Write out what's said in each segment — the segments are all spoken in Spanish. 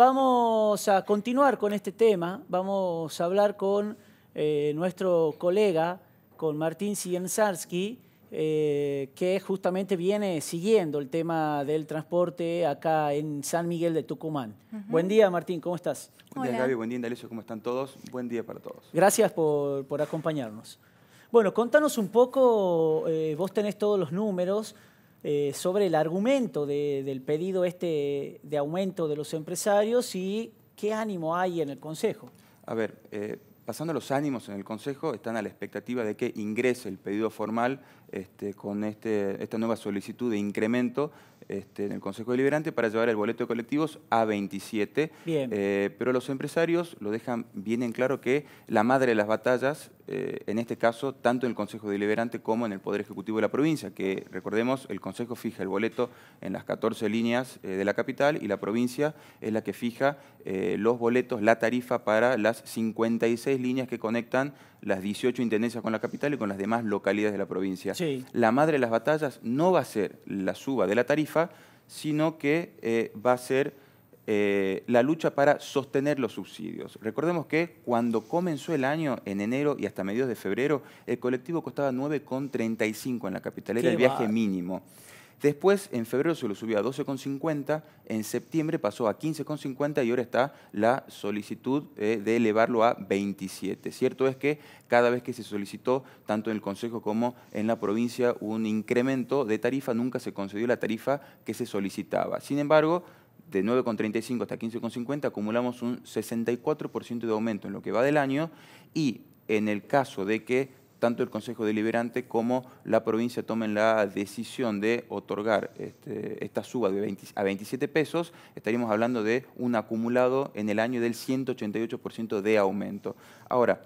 Vamos a continuar con este tema, vamos a hablar con eh, nuestro colega, con Martín Sienzarski, eh, que justamente viene siguiendo el tema del transporte acá en San Miguel de Tucumán. Buen día, Martín, ¿cómo estás? Buen día, Gaby, buen día, Indalecio, ¿cómo están todos? Buen día para todos. Gracias por, acompañarnos. Bueno, contanos un poco, eh, vos tenés todos los números, eh, sobre el argumento del pedido este de aumento de los empresarios y qué ánimo hay en el Consejo. A ver, eh, pasando los ánimos en el Consejo, están a la expectativa de que ingrese el pedido formal este, con este, esta nueva solicitud de incremento este, en el Consejo Deliberante para llevar el boleto de colectivos a 27. Eh, pero los empresarios lo dejan bien en claro que la madre de las batallas, eh, en este caso, tanto en el Consejo Deliberante como en el Poder Ejecutivo de la provincia, que recordemos, el Consejo fija el boleto en las 14 líneas eh, de la capital y la provincia es la que fija los boletos, la tarifa para las 56 líneas que conectan las 18 intendencias con la capital y con las demás localidades de la provincia. La madre de las batallas no va a ser la suba de la tarifa, sino que eh, va a ser eh, la lucha para sostener los subsidios. Recordemos que cuando comenzó el año, en enero y hasta mediados de febrero, el colectivo costaba 9,35 en la capital, era el viaje mínimo. Después, en febrero se lo subió a 12,50, en septiembre pasó a 15,50 y ahora está la solicitud eh, de elevarlo a 27. Cierto es que cada vez que se solicitó, tanto en el Consejo como en la provincia, un incremento de tarifa, nunca se concedió la tarifa que se solicitaba. Sin embargo, de 9,35 hasta 15,50 acumulamos un 64% de aumento en lo que va del año y en el caso de que tanto el Consejo Deliberante como la provincia tomen la decisión de otorgar este, esta suba de a 27 pesos, estaríamos hablando de un acumulado en el año del 188% de aumento. Ahora,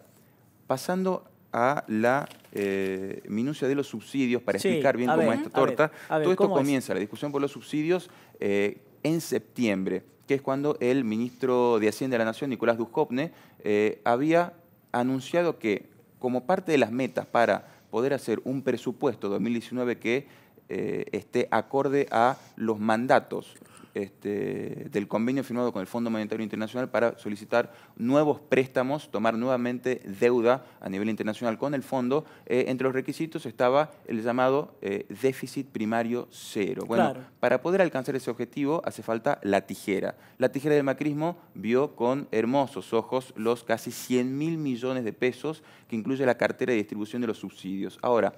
pasando a la eh, minucia de los subsidios, para explicar bien cómo es esta torta, todo esto comienza, la discusión por los subsidios, eh, en septiembre, que es cuando el ministro de Hacienda de la Nación, Nicolás Dujovne, eh, había anunciado que como parte de las metas para poder hacer un presupuesto 2019 que eh, esté acorde a los mandatos este, del convenio firmado con el Fondo Monetario Internacional para solicitar nuevos préstamos, tomar nuevamente deuda a nivel internacional con el fondo, eh, entre los requisitos estaba el llamado eh, déficit primario cero. Bueno, para poder alcanzar ese objetivo hace falta la tijera. La tijera del macrismo vio con hermosos ojos los casi 100 mil millones de pesos que incluye la cartera de distribución de los subsidios. Ahora,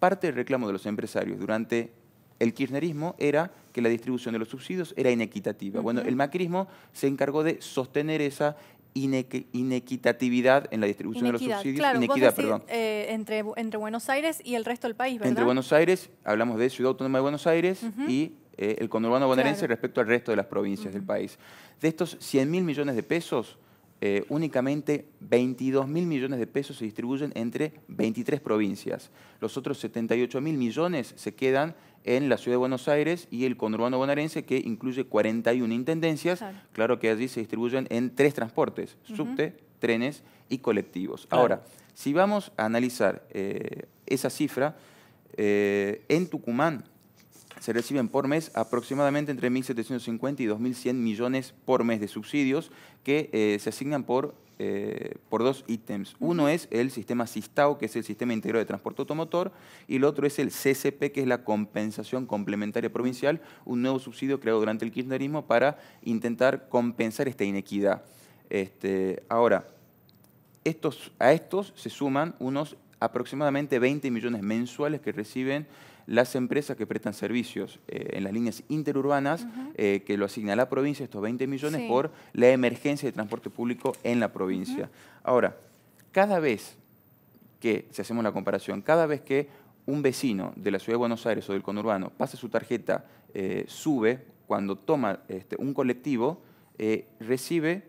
parte del reclamo de los empresarios durante el kirchnerismo era que la distribución de los subsidios era inequitativa. Bueno, el macrismo se encargó de sostener esa inequitatividad en la distribución de los subsidios. inequidad, eh, entre, entre Buenos Aires y el resto del país, ¿verdad? Entre Buenos Aires, hablamos de Ciudad Autónoma de Buenos Aires y eh, el conurbano bonaerense respecto al resto de las provincias del país. De estos 100 mil millones de pesos, eh, únicamente 22 mil millones de pesos se distribuyen entre 23 provincias. Los otros 78 mil millones se quedan en la ciudad de Buenos Aires y el conurbano bonaerense, que incluye 41 intendencias. Claro, que allí se distribuyen en tres transportes, subte, trenes y colectivos. Ahora, si vamos a analizar eh, esa cifra, eh, en Tucumán se reciben por mes aproximadamente entre 1.750 y 2.100 millones por mes de subsidios que eh, se asignan por, eh, por dos ítems. Uno es el sistema SISTAO, que es el Sistema Integrado de Transporte Automotor, y el otro es el CCP, que es la Compensación Complementaria Provincial, un nuevo subsidio creado durante el kirchnerismo para intentar compensar esta inequidad. Este, ahora, estos, a estos se suman unos aproximadamente 20 millones mensuales que reciben las empresas que prestan servicios eh, en las líneas interurbanas, eh, que lo asigna la provincia, estos 20 millones, por la emergencia de transporte público en la provincia. Ahora, cada vez que, si hacemos la comparación, cada vez que un vecino de la ciudad de Buenos Aires o del conurbano pasa su tarjeta, eh, sube, cuando toma este, un colectivo, recibe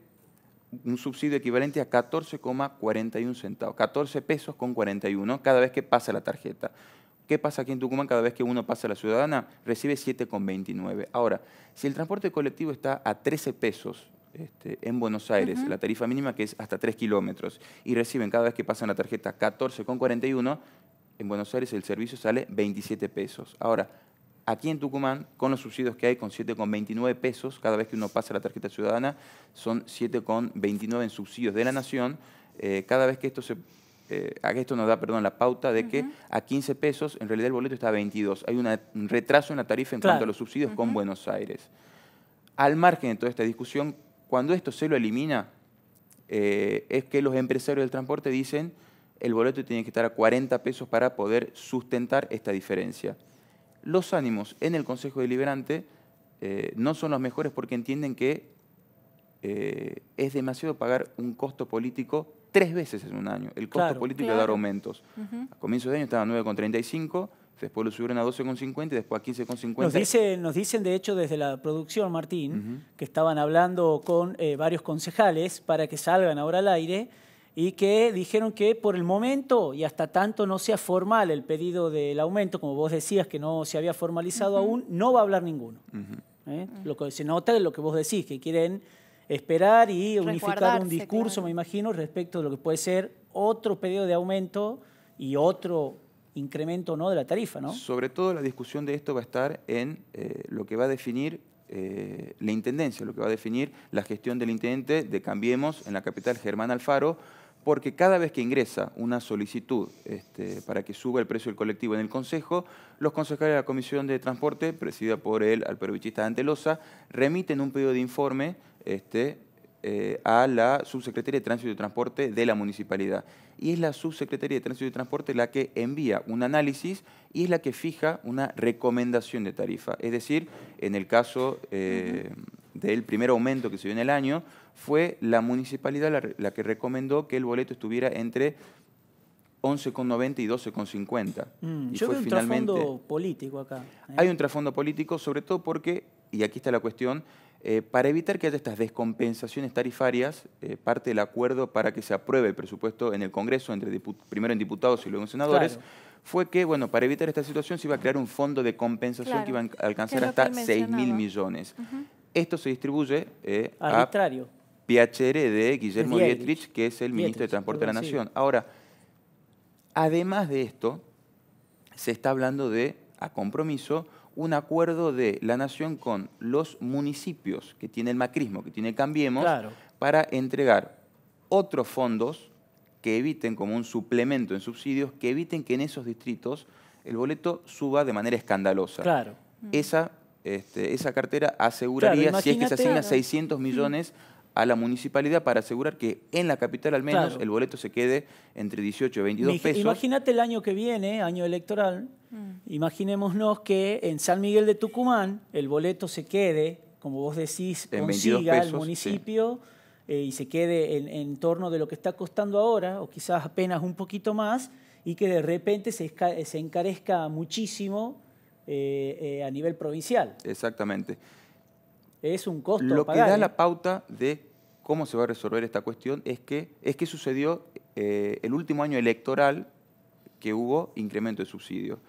un subsidio equivalente a 14,41 centavos, 14 pesos con 41 cada vez que pasa la tarjeta. ¿Qué pasa aquí en Tucumán? Cada vez que uno pasa a la ciudadana, recibe 7,29. Ahora, si el transporte colectivo está a 13 pesos este, en Buenos Aires, la tarifa mínima que es hasta 3 kilómetros, y reciben cada vez que pasan la tarjeta 14,41, en Buenos Aires el servicio sale 27 pesos. Ahora, aquí en Tucumán, con los subsidios que hay, con 7,29 pesos, cada vez que uno pasa la tarjeta ciudadana, son 7,29 en subsidios de la nación. Eh, cada vez que esto se eh, esto nos da, perdón, la pauta de que a 15 pesos, en realidad el boleto está a 22. Hay un retraso en la tarifa en cuanto a los subsidios con Buenos Aires. Al margen de toda esta discusión, cuando esto se lo elimina, eh, es que los empresarios del transporte dicen el boleto tiene que estar a 40 pesos para poder sustentar esta diferencia. Los ánimos en el Consejo Deliberante eh, no son los mejores porque entienden que es demasiado pagar un costo político tres veces en un año el costo político de dar aumentos. A comienzos de año estaba 9,35, después lo subieron a 12,50 y después a 15,50. Nos, nos dicen, de hecho, desde la producción, Martín, que estaban hablando con eh, varios concejales para que salgan ahora al aire y que dijeron que por el momento y hasta tanto no sea formal el pedido del aumento, como vos decías que no se había formalizado aún, no va a hablar ninguno. ¿Eh? Lo que se nota es lo que vos decís, que quieren esperar y unificar un discurso, me imagino, respecto de lo que puede ser otro pedido de aumento y otro incremento no de la tarifa, ¿no? Sobre todo la discusión de esto va a estar en eh, lo que va a definir eh, la intendencia, lo que va a definir la gestión del intendente de Cambiemos en la capital Germán Alfaro, porque cada vez que ingresa una solicitud este, para que suba el precio del colectivo en el Consejo, los concejales de la Comisión de Transporte, presidida por él, el Dante Antelosa, remiten un pedido de informe este, eh, a la Subsecretaría de Tránsito y Transporte de la Municipalidad. Y es la Subsecretaría de Tránsito y Transporte la que envía un análisis y es la que fija una recomendación de tarifa. Es decir, en el caso... Eh, del primer aumento que se dio en el año, fue la municipalidad la, que recomendó que el boleto estuviera entre 11,90 y 12,50. Hay mm, yo un trasfondo político acá. ¿eh? Hay un trasfondo político, sobre todo porque, y aquí está la cuestión, eh, para evitar que haya estas descompensaciones tarifarias, eh, parte del acuerdo para que se apruebe el presupuesto en el Congreso, entre primero en diputados y luego en senadores, fue que, bueno, para evitar esta situación se iba a crear un fondo de compensación que iba a alcanzar hasta 6 mil millones. Esto se distribuye eh, a de Guillermo Dietrich, que es el ministro de Transporte de la Nación. Ahora, además de esto, se está hablando de, a compromiso, un acuerdo de la Nación con los municipios que tiene el macrismo, que tiene Cambiemos, para entregar otros fondos que eviten, como un suplemento en subsidios, que eviten que en esos distritos el boleto suba de manera escandalosa. Claro. Esa este, esa cartera aseguraría, si es que se asigna 600 mm. millones a la municipalidad para asegurar que en la capital al menos el boleto se quede entre 18 y 22 pesos. Imagínate el año que viene, año electoral, mm. imaginémonos que en San Miguel de Tucumán el boleto se quede, como vos decís, en consiga el municipio eh, y se quede en, torno de lo que está costando ahora, o quizás apenas un poquito más, y que de repente se encarezca muchísimo eh, eh, a nivel provincial. Exactamente. Es un costo. Lo que da la ¿eh? pauta de cómo se va a resolver esta cuestión es que, es que sucedió el último año electoral que hubo incremento de subsidios.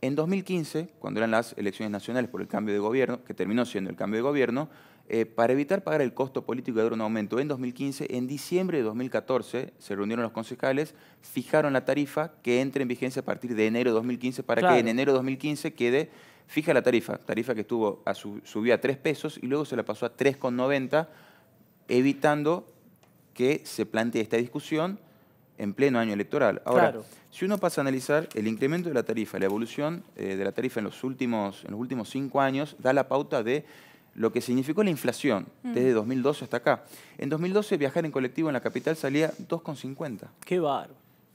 En 2015, cuando eran las elecciones nacionales por el cambio de gobierno, que terminó siendo el cambio de gobierno, eh, para evitar pagar el costo político de dar un aumento en 2015, en diciembre de 2014 se reunieron los concejales, fijaron la tarifa que entra en vigencia a partir de enero de 2015 para que en enero de 2015 quede fija la tarifa, tarifa que estuvo a subió a 3 pesos y luego se la pasó a 3,90, evitando que se plantee esta discusión en pleno año electoral. Ahora, si uno pasa a analizar el incremento de la tarifa, la evolución eh, de la tarifa en los últimos, en los últimos cinco años, da la pauta de lo que significó la inflación mm. desde 2012 hasta acá. En 2012 viajar en colectivo en la capital salía 2,50. Qué bárbaro.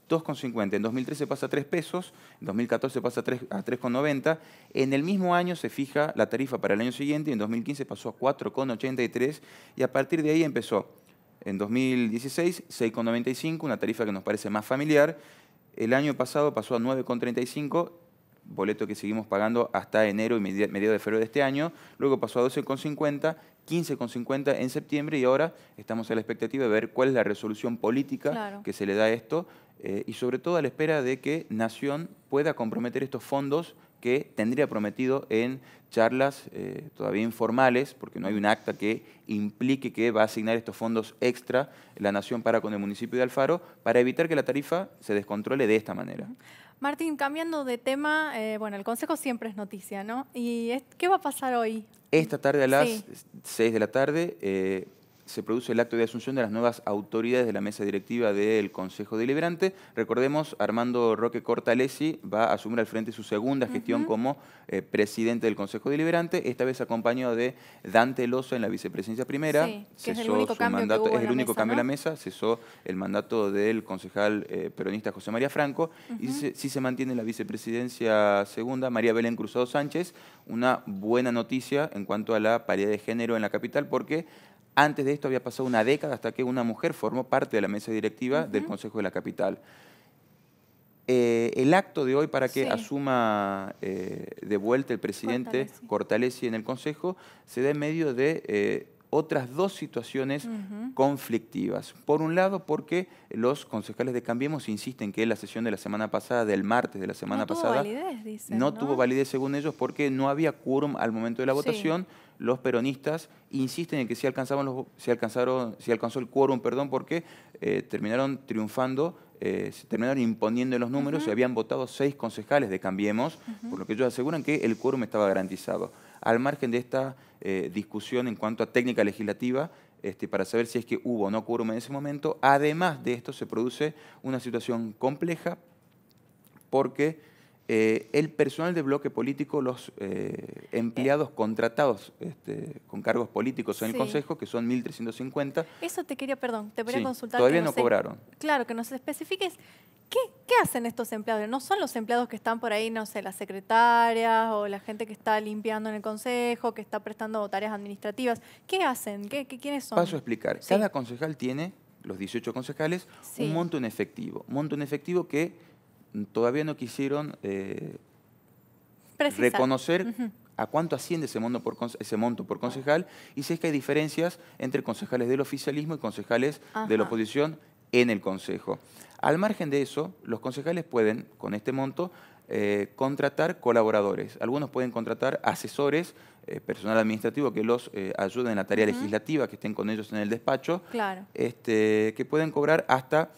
2,50. En 2013 pasa a 3 pesos, en 2014 pasa a 3,90. En el mismo año se fija la tarifa para el año siguiente y en 2015 pasó a 4,83 y a partir de ahí empezó. En 2016, 6,95, una tarifa que nos parece más familiar. El año pasado pasó a 9,35 boleto que seguimos pagando hasta enero y mediados de febrero de este año, luego pasó a 12,50, 15,50 en septiembre y ahora estamos a la expectativa de ver cuál es la resolución política que se le da a esto eh, y sobre todo a la espera de que Nación pueda comprometer estos fondos que tendría prometido en charlas eh, todavía informales, porque no hay un acta que implique que va a asignar estos fondos extra la Nación para con el municipio de Alfaro, para evitar que la tarifa se descontrole de esta manera. Martín, cambiando de tema, eh, bueno, el consejo siempre es noticia, ¿no? ¿Y qué va a pasar hoy? Esta tarde a las 6 de la tarde, eh, se produce el acto de asunción de las nuevas autoridades de la mesa directiva del Consejo Deliberante. Recordemos, Armando Roque Cortalesi va a asumir al frente su segunda gestión como eh, presidente del Consejo Deliberante, esta vez acompañado de Dante Loza en la vicepresidencia primera. Sí, que es el único mandato, es el único cambio en la mesa, cesó el mandato del concejal eh, peronista José María Franco y sí se, se mantiene la vicepresidencia segunda María Belén Cruzado Sánchez, una buena noticia en cuanto a la paridad de género en la capital porque antes de esto había pasado una década hasta que una mujer formó parte de la mesa directiva del Consejo de la Capital. Eh, el acto de hoy para que asuma eh, de vuelta el presidente Cortalesi. en el Consejo se da en medio de eh, otras dos situaciones conflictivas. Por un lado, porque los concejales de Cambiemos insisten que la sesión de la semana pasada, del martes de la semana pasada, no, tuvo validez según ellos porque no había quórum al momento de la votación. Los peronistas insisten en que si se alcanzaron, alcanzó el quórum, perdón, porque eh, terminaron triunfando eh, se terminaron imponiendo los números y habían votado seis concejales de Cambiemos, por lo que ellos aseguran que el quórum estaba garantizado al margen de esta eh, discusión en cuanto a técnica legislativa, este, para saber si es que hubo o no quórum en ese momento. Además de esto, se produce una situación compleja porque eh, el personal de bloque político, los eh, empleados contratados este, con cargos políticos en el Consejo, que son 1.350. Eso te quería, perdón, te quería consultar. Todavía no, cobraron. Claro, que nos especifiques qué, hacen estos empleados. No son los empleados que están por ahí, no sé, las secretarias o la gente que está limpiando en el Consejo, que está prestando tareas administrativas. ¿Qué hacen? ¿Qué, quiénes son? Paso a explicar. Cada concejal tiene, los 18 concejales, un monto en efectivo. Monto en efectivo que todavía no quisieron eh, reconocer a cuánto asciende ese monto, por, ese monto por concejal y si es que hay diferencias entre concejales del oficialismo y concejales de la oposición en el Consejo. Al margen de eso, los concejales pueden, con este monto, eh, contratar colaboradores. Algunos pueden contratar asesores, eh, personal administrativo que los ayuden ayude en la tarea legislativa, que estén con ellos en el despacho, este, que pueden cobrar hasta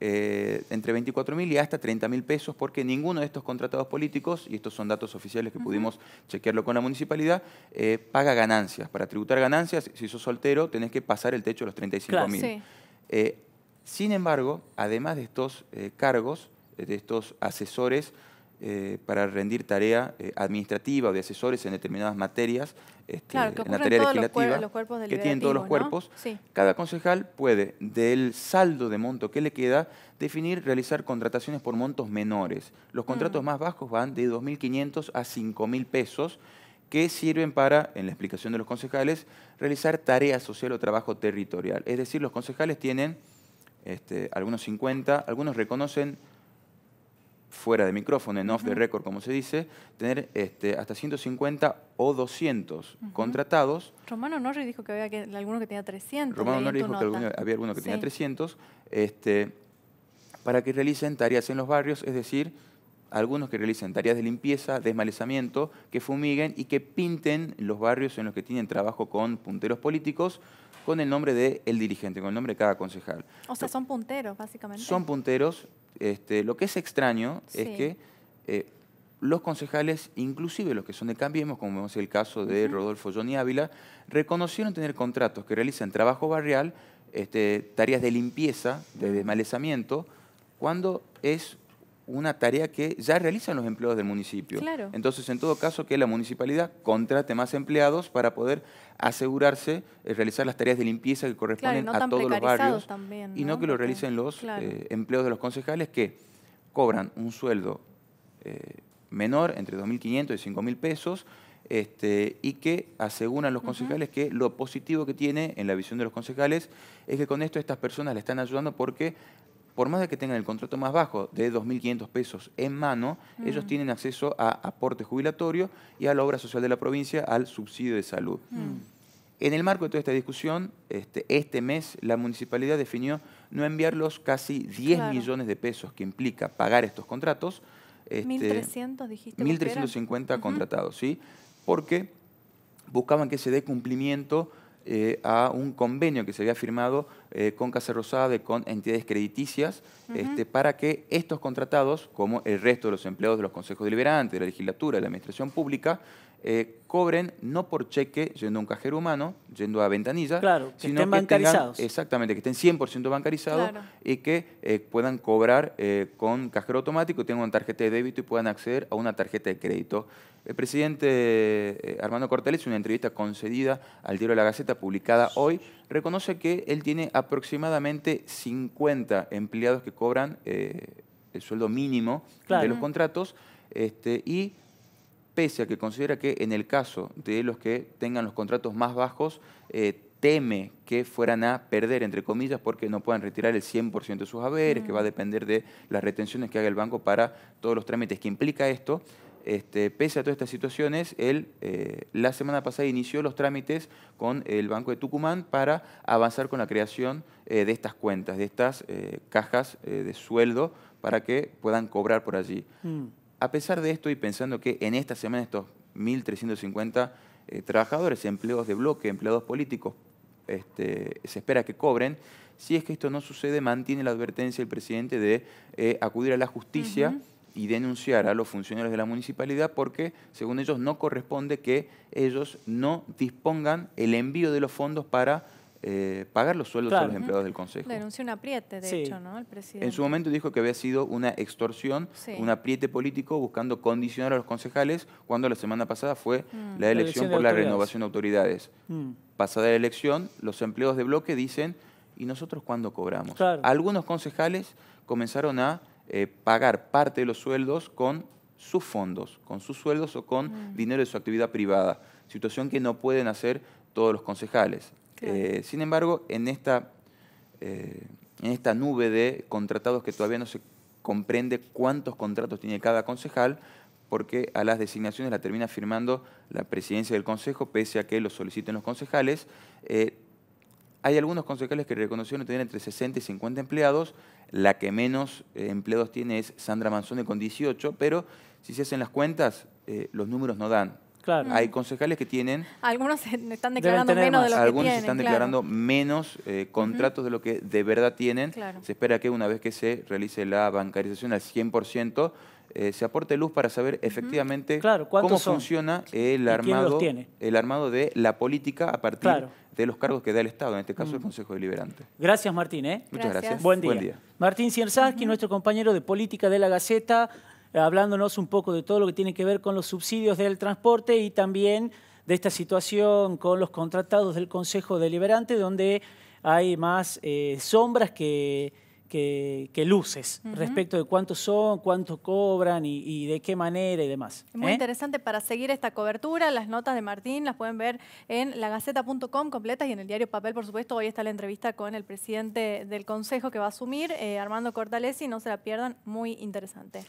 eh, entre 24.000 y hasta 30 mil pesos, porque ninguno de estos contratados políticos, y estos son datos oficiales que pudimos chequearlo con la municipalidad, eh, paga ganancias. Para tributar ganancias, si sos soltero, tenés que pasar el techo de los 35.000. Eh, sin embargo, además de estos cargos, de estos asesores, eh, para rendir tarea eh, administrativa o de asesores en determinadas materias, este, en la tarea legislativa, que tienen todos los cuerpos, cada concejal puede, del saldo de monto que le queda, definir realizar contrataciones por montos menores. Los contratos mm. más bajos van de 2.500 a 5.000 pesos, que sirven para, en la explicación de los concejales, realizar tarea social o trabajo territorial. Es decir, los concejales tienen este, algunos 50, algunos reconocen fuera de micrófono, en off the record, como se dice, tener este, hasta 150 o 200 contratados. Romano Norri dijo que había que, algunos que tenía 300. Romano Norri dijo que había algunos que tenía 300, este, para que realicen tareas en los barrios, es decir, algunos que realicen tareas de limpieza, desmalezamiento, que fumiguen y que pinten los barrios en los que tienen trabajo con punteros políticos con el nombre del dirigente, con el nombre de cada concejal. O sea, son punteros, básicamente. Son punteros. Este, lo que es extraño es que eh, los concejales, inclusive los que son de Cambiemos, como es el caso de Rodolfo Johnny Ávila, reconocieron tener contratos que realizan trabajo barrial, este, tareas de limpieza, de desmalezamiento, cuando es una tarea que ya realizan los empleados del municipio. Entonces, en todo caso, que la municipalidad contrate más empleados para poder asegurarse de eh, realizar las tareas de limpieza que corresponden a todos los barrios y no que lo realicen los eh, empleados de los concejales que cobran un sueldo eh, menor entre 2.500 y 5.000 pesos este, y que aseguran los concejales que lo positivo que tiene en la visión de los concejales es que con esto estas personas le están ayudando porque por más de que tengan el contrato más bajo de 2.500 pesos en mano, mm. ellos tienen acceso a aporte jubilatorio y a la obra social de la provincia, al subsidio de salud. Mm. Mm. En el marco de toda esta discusión, este, este mes la municipalidad definió no enviarlos casi 10 millones de pesos que implica pagar estos contratos. 1.300 este, dijiste. 1.350 contratados, ¿sí? Porque buscaban que se dé cumplimiento eh, a un convenio que se había firmado eh, con Casa Rosada, con entidades crediticias, este, para que estos contratados, como el resto de los empleados de los consejos deliberantes, de la legislatura, de la administración pública, eh, cobren no por cheque yendo a un cajero humano, yendo a ventanilla, claro, que sino estén bancarizados. exactamente, que estén 100% bancarizados y que eh, puedan cobrar eh, con cajero automático, tengan una tarjeta de débito y puedan acceder a una tarjeta de crédito. El presidente Armando Cortés, en una entrevista concedida al diario La Gaceta publicada hoy, reconoce que él tiene aproximadamente 50 empleados que cobran el sueldo mínimo de los contratos este, y pese a que considera que en el caso de los que tengan los contratos más bajos, eh, teme que fueran a perder, entre comillas, porque no puedan retirar el 100% de sus haberes, que va a mm. depender de las retenciones que haga el banco para todos los trámites que implica esto. Este, pese a todas estas situaciones, él eh, la semana pasada inició los trámites con el Banco de Tucumán para avanzar con la creación eh, de estas cuentas, de estas cajas de sueldo, para que puedan cobrar por allí. Mm. A pesar de esto y pensando que en esta semana estos 1.350 eh, trabajadores, empleados de bloque, empleados políticos, este, se espera que cobren, si es que esto no sucede, mantiene la advertencia el presidente de eh, acudir a la justicia. y denunciar a los funcionarios de la municipalidad porque, según ellos, no corresponde que ellos no dispongan el envío de los fondos para eh, pagar los sueldos a los empleados del Consejo. Denunció un apriete, de hecho, ¿no? En su momento dijo que había sido una extorsión, un apriete político buscando condicionar a los concejales cuando la semana pasada fue mm. la, elección por la renovación de autoridades. Mm. Pasada la elección, los empleados de bloque dicen, ¿y nosotros cuándo cobramos? Algunos concejales comenzaron a eh, pagar parte de los sueldos con sus fondos, con sus sueldos o con mm. dinero de su actividad privada, situación que no pueden hacer todos los concejales. Eh, sin embargo, en esta, eh, en esta nube de contratados que todavía no se comprende cuántos contratos tiene cada concejal, porque a las designaciones la termina firmando la presidencia del Consejo, pese a que lo soliciten los concejales. Eh, hay algunos concejales que reconocieron tener entre 60 y 50 empleados. La que menos empleados tiene es Sandra Manzone con 18, pero si se hacen las cuentas, los números no dan. Hay concejales que tienen... Algunos están declarando menos de lo que tienen, están declarando menos contratos de lo que de verdad tienen. Se espera que una vez que se realice la bancarización al 100%, eh, se aporte luz para saber efectivamente cómo funciona el armado, el armado de la política a partir de los cargos que da el Estado, en este caso el mm. Consejo Deliberante. Gracias, Martín. ¿eh? Muchas gracias. Buen, día. Martín Cierzaski, nuestro compañero de política de la Gaceta. Eh, hablándonos un poco de todo lo que tiene que ver con los subsidios del transporte y también de esta situación con los contratados del Consejo Deliberante, donde hay más eh, sombras que, que, luces respecto de cuántos son, cuánto cobran y, de qué manera y demás. Muy ¿eh? interesante para seguir esta cobertura. Las notas de Martín las pueden ver en lagaceta.com completas y en el diario Papel, por supuesto. Hoy está la entrevista con el presidente del Consejo que va a asumir, Armando Cortalesi. No se la pierdan, muy interesante.